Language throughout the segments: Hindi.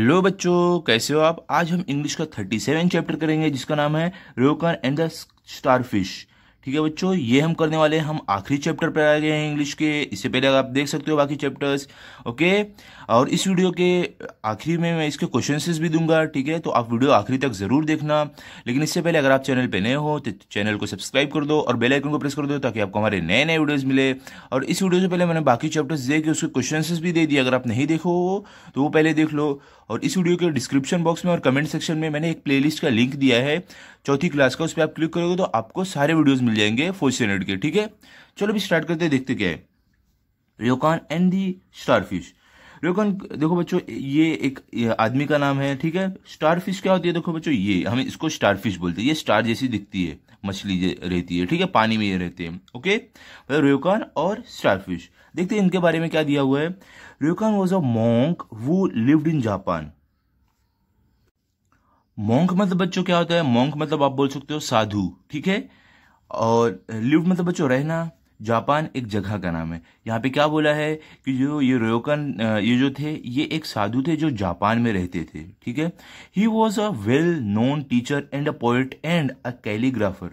हेलो बच्चों कैसे हो आप आज हम इंग्लिश का थर्टी सेवन चैप्टर करेंगे जिसका नाम है रोकन एंड द स्टारफिश ठीक है बच्चों ये हम करने वाले हैं हम आखिरी चैप्टर पर आ गए हैं इंग्लिश के इससे पहले आप देख सकते हो बाकी चैप्टर्स ओके और इस वीडियो के आखिरी में मैं इसके क्वेश्चन भी दूंगा ठीक है तो आप वीडियो आखिरी तक ज़रूर देखना लेकिन इससे पहले अगर आप चैनल पर नए हो तो चैनल को सब्सक्राइब कर दो और बेलाइकन को प्रेस कर दो ताकि आपको हमारे नए नए वीडियोज़ मिले और इस वीडियो से पहले मैंने बाकी चैप्टर्स देखे उसके क्वेश्चन भी दे दिए अगर आप नहीं देखो तो वो पहले देख लो और इस वीडियो के डिस्क्रिप्शन बॉक्स में और कमेंट सेक्शन में मैंने एक प्लेलिस्ट का लिंक दिया है चौथी क्लास का उस पर आप क्लिक करोगे तो आपको सारे वीडियोज़ मिल जाएंगे फोर्थ स्टैंडर्ड के ठीक है चलो अभी स्टार्ट करते हैं देखते क्या है रियोकान एंड दी स्टारफिश रियोकान देखो बच्चों ये एक आदमी का नाम है ठीक है स्टारफिश क्या होती है देखो बच्चों ये हमें इसको स्टारफिश बोलते हैं ये स्टार जैसी दिखती है मछली रहती है ठीक है पानी में ये रहते हैं ओके मतलब रियोकान और स्टारफिश देखते हैं इनके बारे में क्या दिया हुआ है रियोकान वॉज अ मोंक वो लिव्ड इन जापान मोंक मतलब बच्चों क्या होता है मोंक मतलब आप बोल सकते हो साधु ठीक है और लिव मतलब बच्चों रहना जापान एक जगह का नाम है यहाँ पे क्या बोला है कि जो ये रोयोकन ये जो थे ये एक साधु थे जो जापान में रहते थे ठीक है he was a well known teacher and a poet and a calligrapher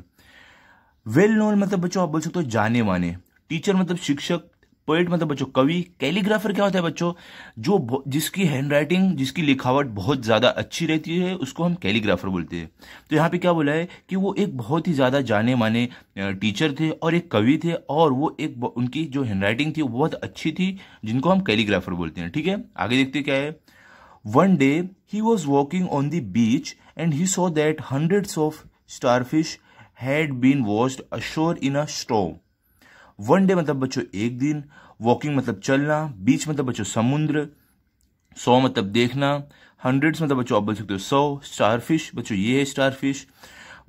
well known मतलब बच्चों आप बोल सकते हो जाने माने टीचर मतलब शिक्षक पोइट मतलब बच्चों कवि कैलीग्राफर क्या होता है बच्चों जो जिसकी हैंडराइटिंग जिसकी लिखावट बहुत ज़्यादा अच्छी रहती है उसको हम कैलीग्राफर बोलते हैं तो यहाँ पे क्या बोला है कि वो एक बहुत ही ज़्यादा जाने माने टीचर थे और एक कवि थे और वो एक उनकी जो हैंडराइटिंग थी बहुत अच्छी थी जिनको हम कैलीग्राफर बोलते हैं ठीक है आगे देखते क्या है one day he was walking on the beach and he saw that hundreds of starfish had been washed ashore in a storm day मतलब बच्चों एक दिन वॉकिंग मतलब चलना बीच मतलब बच्चों समुद्र सौ मतलब देखना हंड्रेड्स मतलब बच्चों आप बोल सकते हो सौ स्टार फिश बच्चों ये है स्टार फिश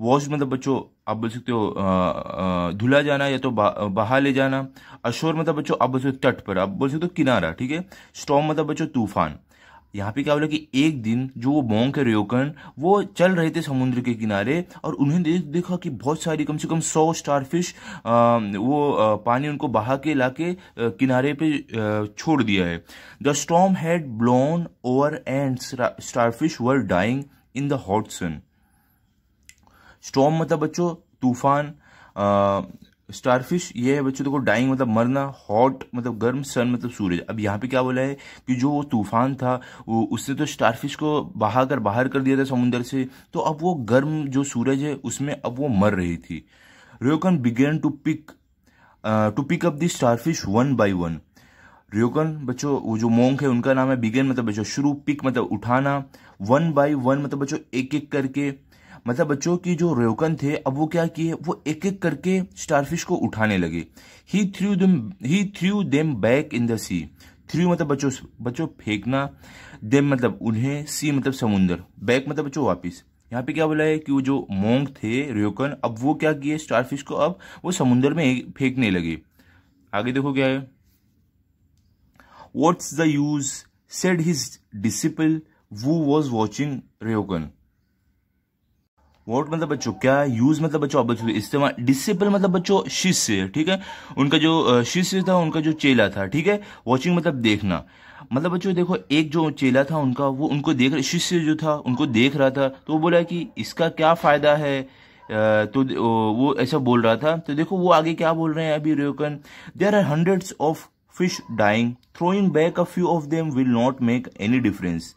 वॉश मतलब बच्चों आप बोल सकते हो धुला जाना या तो बहा, बहा ले जाना अशोर मतलब बच्चों आप बोल सकते हो तट पर आप बोल सकते हो किनारा ठीक है स्टॉम मतलब बच्चों तूफान यहाँ पे क्या बोला कि एक दिन जो वो के रियोकन वो चल रहे थे समुद्र के किनारे और उन्हें दे, देखा कि बहुत सारी कम से कम सौ स्टार फिश वो आ, पानी उनको बहा के ला के किनारे पे आ, छोड़ दिया है the storm had blown over and starfish were dying in the hot sun storm मतलब बच्चों तूफान स्टारफिश ये है बच्चों देखो डाइंग मतलब मरना हॉट मतलब गर्म सन मतलब सूरज अब यहाँ पे क्या बोला है कि जो वो तूफान था वो उसने तो स्टारफिश को बहाकर बाहर कर दिया था समुद्र से तो अब वो गर्म जो सूरज है उसमें अब वो मर रही थी Ryokan began to pick to pick up the starfish one by one Ryokan बच्चों वो जो मोंग है उनका नाम है बिगेन मतलब बच्चों शुरू पिक मतलब उठाना वन बाई वन मतलब बच्चों एक एक करके मतलब बच्चों की जो रेवकन थे अब वो क्या किए वो एक एक करके स्टारफिश को उठाने लगे he threw them he threw them back in the sea threw मतलब बच्चों बच्चों फेंकना देम मतलब उन्हें सी मतलब समुंदर बैक मतलब बच्चों वापिस यहाँ पे क्या बोला है कि वो जो मोंग थे रेवकन अब वो क्या किए स्टारफिश को अब वो समुन्द्र में फेंकने लगे आगे देखो क्या है what's the use said his disciple who was watching Ryokan what मतलब बच्चों क्या यूज मतलब बच्चों बच्चों इस्तेमाल डिसिपल मतलब बच्चों शिष्य ठीक है उनका जो शिष्य था उनका जो चेला था ठीक है वॉचिंग मतलब देखना मतलब बच्चों देखो एक जो चेला था उनका वो उनको देख शिष्य जो था उनको देख रहा था तो वो बोला कि इसका क्या फायदा है तो वो ऐसा बोल रहा था तो देखो वो आगे क्या बोल रहे हैं अभी Ryokan there are hundreds of fish dying throwing back a few of them will not make any difference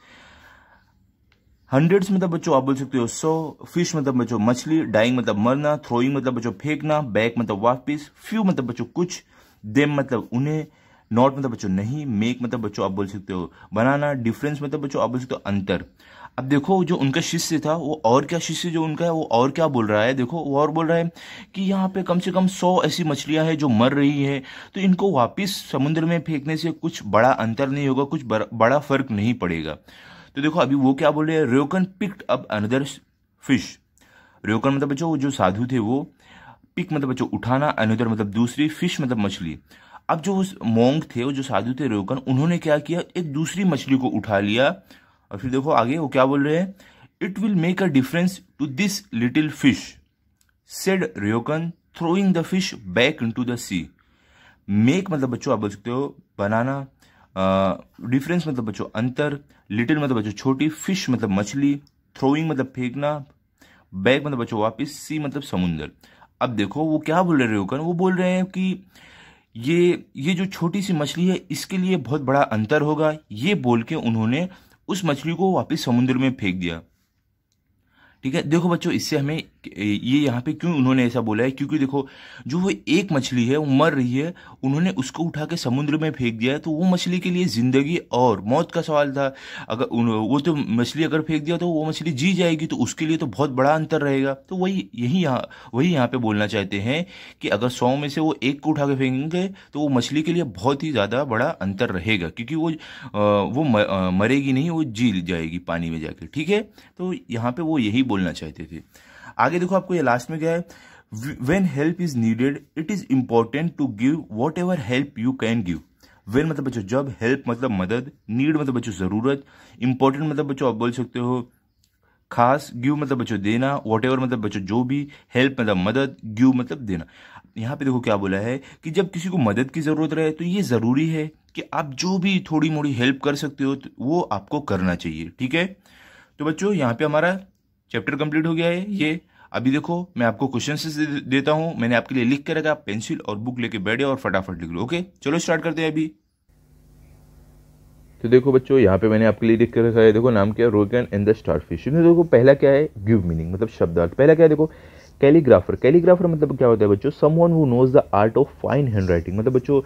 hundreds मतलब तो बच्चों आप बोल सकते हो सौ फिश मतलब तो बच्चों मछली डाइंग मतलब तो मरना थ्रोइंग मतलब बच्चों फेंकना बैक मतलब वापिस फ्यू मतलब बच्चों कुछ देम मतलब उन्हें नॉट मतलब बच्चों नहीं मेक मतलब बच्चों आप बोल सकते हो बनाना डिफरेंस मतलब बच्चों आप बोल सकते हो अंतर अब देखो जो उनका शिष्य था वो और क्या शिष्य जो उनका है वो और क्या बोल रहा है देखो वो और बोल रहा है कि यहाँ पे कम से कम सौ ऐसी मछलियाँ हैं जो मर रही हैं तो इनको वापस समुद्र में फेंकने से कुछ बड़ा अंतर नहीं होगा कुछ बड़ा फर्क नहीं पड़ेगा तो देखो अभी वो क्या बोल रहे हैं Ryokan picked up another fish Ryokan मतलब बच्चों जो साधु थे वो पिक मतलब बच्चों उठाना अनदर मतलब दूसरी फिश मतलब मछली अब जो उस मोंग थे वो जो साधु थे रोकन उन्होंने क्या किया एक दूसरी मछली को उठा लिया और फिर देखो आगे वो क्या बोल रहे हैं it will make a difference to this little fish said Ryokan throwing the fish back into the sea make मतलब बच्चों आप बोल सकते हो बनाना डिफरेंस मतलब बच्चों अंतर लिटिल मतलब बच्चों छोटी फिश मतलब मछली थ्रोइंग मतलब फेंकना बैग मतलब बच्चों वापस सी मतलब समुंदर अब देखो वो क्या बोल रहे कर वो बोल रहे हैं कि ये ये जो छोटी सी मछली है इसके लिए बहुत बड़ा अंतर होगा ये बोल के उन्होंने उस मछली को वापस समुद्र में फेंक दिया ठीक है देखो बच्चों इससे हमें ये यहाँ पे क्यों उन्होंने ऐसा बोला है क्योंकि देखो जो वो एक मछली है वो मर रही है उन्होंने उसको उठा के समुद्र में फेंक दिया है तो वो मछली के लिए ज़िंदगी और मौत का सवाल था अगर वो तो मछली अगर फेंक दिया तो वो मछली जी जाएगी तो उसके लिए तो बहुत बड़ा अंतर रहेगा तो वही यही यहाँ वही यहाँ पर बोलना चाहते हैं कि अगर सौ में से वो एक को उठा के फेंकेंगे तो वो मछली के लिए बहुत ही ज़्यादा बड़ा अंतर रहेगा क्योंकि वो वो मरेगी नहीं वो जी जाएगी पानी में जाके ठीक है तो यहाँ पर वो यही बोलना चाहते थे आगे देखो आपको ये लास्ट में क्या है when help is needed it is important to give whatever help you can give when मतलब बच्चों जब हेल्प मतलब मदद नीड मतलब बच्चों जरूरत इंपॉर्टेंट मतलब बच्चों आप बोल सकते हो खास गिव मतलब बच्चों देना वॉट एवर मतलब बच्चों जो भी हेल्प मतलब मदद गिव मतलब देना यहाँ पे देखो क्या बोला है कि जब किसी को मदद की ज़रूरत रहे तो ये ज़रूरी है कि आप जो भी थोड़ी मोड़ी हेल्प कर सकते हो तो वो आपको करना चाहिए ठीक है तो बच्चों यहाँ पे हमारा चैप्टर कंप्लीट हो गया है ये अभी देखो मैं आपको क्वेश्चन देता हूं मैंने आपके लिए लिख के रखा पेंसिल और बुक लेके बैठे और फटाफट लिख लो ओके चलो स्टार्ट करते हैं अभी तो देखो बच्चों यहाँ पे मैंने आपके लिए लिख कर रखा है देखो नाम क्या है रोगन एंड द स्टार फिश देखो पहला क्या है गिव मीनिंग मतलब शब्दार्थ पहला क्या है देखो कैलीग्राफर कैलीग्राफर मतलब क्या होता है बच्चों one who knows the art of fine handwriting मतलब बच्चों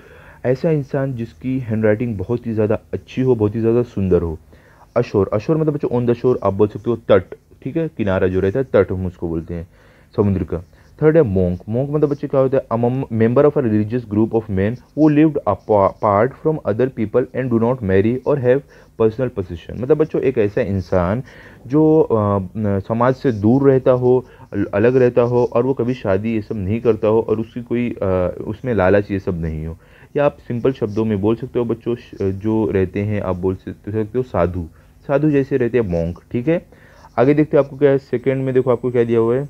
ऐसा इंसान जिसकी हैंड राइटिंग बहुत ही ज़्यादा अच्छी हो बहुत ही ज़्यादा सुंदर हो अशोर अशोर मतलब बच्चों ऑन द शोर आप बोल सकते हो तट ठीक है किनारा जो रहता है तट हम उसको बोलते हैं समुद्र का थर्ड है मोंक मोंक मतलब बच्चे क्या होता है member of a religious group of man who lived apart from other people and do not marry और हैव पर्सनल पोजिशन मतलब बच्चों एक ऐसा इंसान जो आ, समाज से दूर रहता हो अलग रहता हो और वो कभी शादी ये सब नहीं करता हो और उसकी कोई आ, उसमें लालच ये सब नहीं हो या आप सिंपल शब्दों में बोल सकते हो बच्चों जो रहते हैं आप बोल सकते हो साधु साधु जैसे रहते हैं मोंक ठीक है आगे देखते हैं आपको क्या है सेकेंड में देखो आपको क्या दिया हुआ है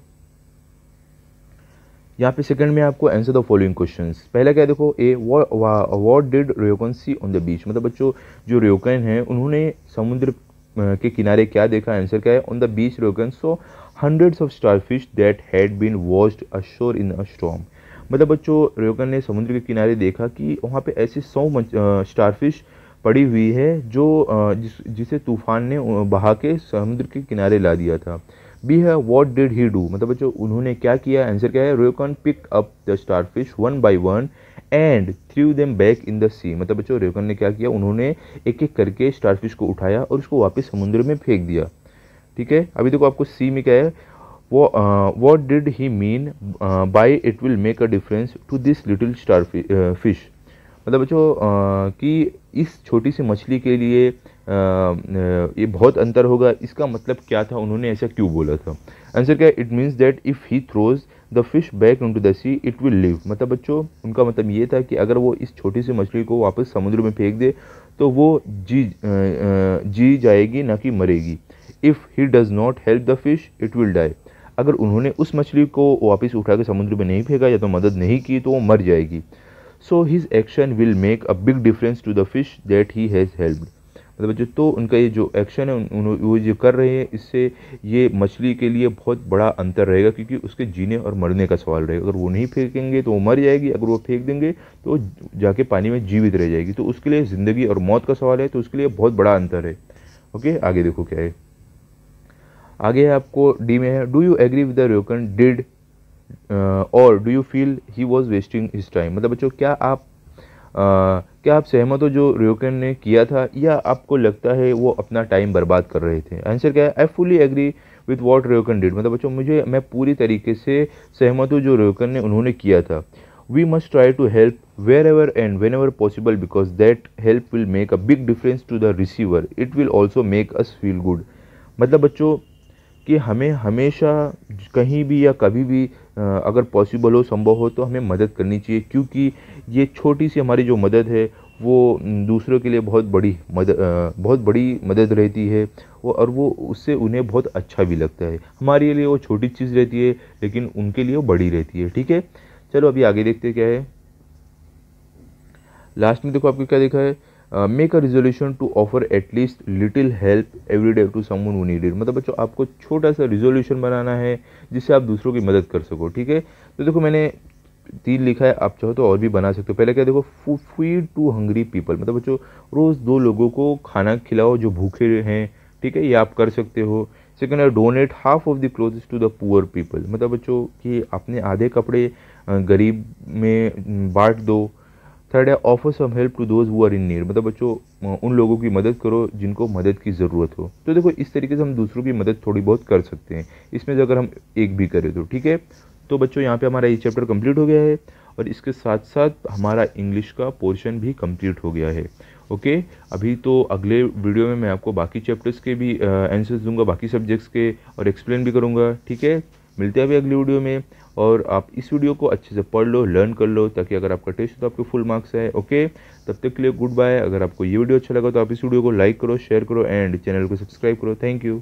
यहाँ पे सेकंड में आपको आंसर द फॉलोइंग क्वेश्चंस पहला क्या देखो A what did Ryokan see on the beach मतलब बच्चों जो रियोकन है उन्होंने समुद्र के किनारे क्या देखा आंसर क्या है on the beach Ryokan saw hundreds of starfish that had been washed ashore in a storm मतलब बच्चों रियोकन ने समुद्र के किनारे देखा कि वहाँ पे ऐसे सौ स्टारफिश पड़ी हुई है जो जिस जिसे तूफान ने बहा के समुद्र के किनारे ला दिया था बी है वॉट डिड ही डू मतलब जो उन्होंने क्या किया आंसर क्या है Ryokan pick up the starfish one by one and threw them back in the sea मतलब बच्चों रेवकन ने क्या किया उन्होंने एक एक करके स्टार फिश को उठाया और उसको वापस समुद्र में फेंक दिया ठीक है अभी देखो आपको सी में क्या है वो what did he mean by it will make a difference to this little starfish मतलब बच्चों कि इस छोटी सी मछली के लिए ये बहुत अंतर होगा इसका मतलब क्या था उन्होंने ऐसा क्यों बोला था आंसर क्या it means that if he throws the fish back into the sea it will live मतलब बच्चों उनका मतलब ये था कि अगर वो इस छोटी सी मछली को वापस समुद्र में फेंक दे तो वो जी जी जाएगी ना कि मरेगी if he does not help the fish it will die अगर उन्होंने उस मछली को वापस उठा के समुद्र में नहीं फेंका या तो मदद नहीं की तो वो मर जाएगी so his action will make a big difference to the fish that he has helped मतलब जो तो उनका ये जो एक्शन है उन, वो जो कर रहे हैं इससे ये मछली के लिए बहुत बड़ा अंतर रहेगा क्योंकि उसके जीने और मरने का सवाल रहेगा अगर वो नहीं फेंकेंगे तो वो मर जाएगी अगर वो फेंक देंगे तो जाके पानी में जीवित रह जाएगी तो उसके लिए ज़िंदगी और मौत का सवाल है तो उसके लिए बहुत बड़ा अंतर है ओके आगे देखो क्या है आगे है आपको डी में है do you agree with the Ryokan did और do you feel he was wasting his time मतलब बच्चों क्या आप आ, uh, क्या आप सहमत हो जो रियोकन ने किया था या आपको लगता है वो अपना टाइम बर्बाद कर रहे थे आंसर क्या है I fully agree with what Ryokan did मतलब बच्चों मुझे मैं पूरी तरीके से सहमत हूँ जो रियोकन ने उन्होंने किया था we must try to help wherever and whenever possible because that help will make a big difference to the receiver it will also make us feel good मतलब बच्चों कि हमें हमेशा कहीं भी या कभी भी अगर पॉसिबल हो संभव हो तो हमें मदद करनी चाहिए क्योंकि ये छोटी सी हमारी जो मदद है वो दूसरों के लिए बहुत बड़ी मदद बहुत बड़ी मदद रहती है वो और वो उससे उन्हें बहुत अच्छा भी लगता है हमारे लिए वो छोटी चीज़ रहती है लेकिन उनके लिए वो बड़ी रहती है ठीक है चलो अभी आगे देखते क्या है लास्ट में देखो आपको क्या देखा है make a resolution to offer at least little help every day to day to मतलब बच्चों आपको छोटा सा रिजोल्यूशन बनाना है जिससे आप दूसरों की मदद कर सको ठीक है तो देखो मैंने तीन लिखा है आप चाहो तो और भी बना सकते हो पहले क्या देखो फीड टू हंग्री पीपल मतलब बच्चों रोज़ दो लोगों को खाना खिलाओ जो भूखे हैं ठीक है ये आप कर सकते हो सेकेंड है donate half of the clothes to the poor people मतलब बच्चों कि आपने आधे कपड़े गरीब में बांट दो थर्ड है offer some help to those who are in need मतलब बच्चों उन लोगों की मदद करो जिनको मदद की ज़रूरत हो तो देखो इस तरीके से हम दूसरों की मदद थोड़ी बहुत कर सकते हैं इसमें से अगर हम एक भी करें तो ठीक है तो बच्चों यहाँ पे हमारा ये चैप्टर कंप्लीट हो गया है और इसके साथ साथ हमारा इंग्लिश का पोर्शन भी कंप्लीट हो गया है ओके अभी तो अगले वीडियो में मैं आपको बाकी चैप्टर्स के भी आंसर्स दूंगा बाकी सब्जेक्ट्स के और एक्सप्लेन भी करूँगा ठीक है मिलते हैं अभी अगली वीडियो में और आप इस वीडियो को अच्छे से पढ़ लो लर्न कर लो ताकि अगर आपका टेस्ट हो तो आपके फुल मार्क्स आए ओके तब तक के लिए गुड बाय अगर आपको ये वीडियो अच्छा लगा तो आप इस वीडियो को लाइक करो शेयर करो एंड चैनल को सब्सक्राइब करो थैंक यू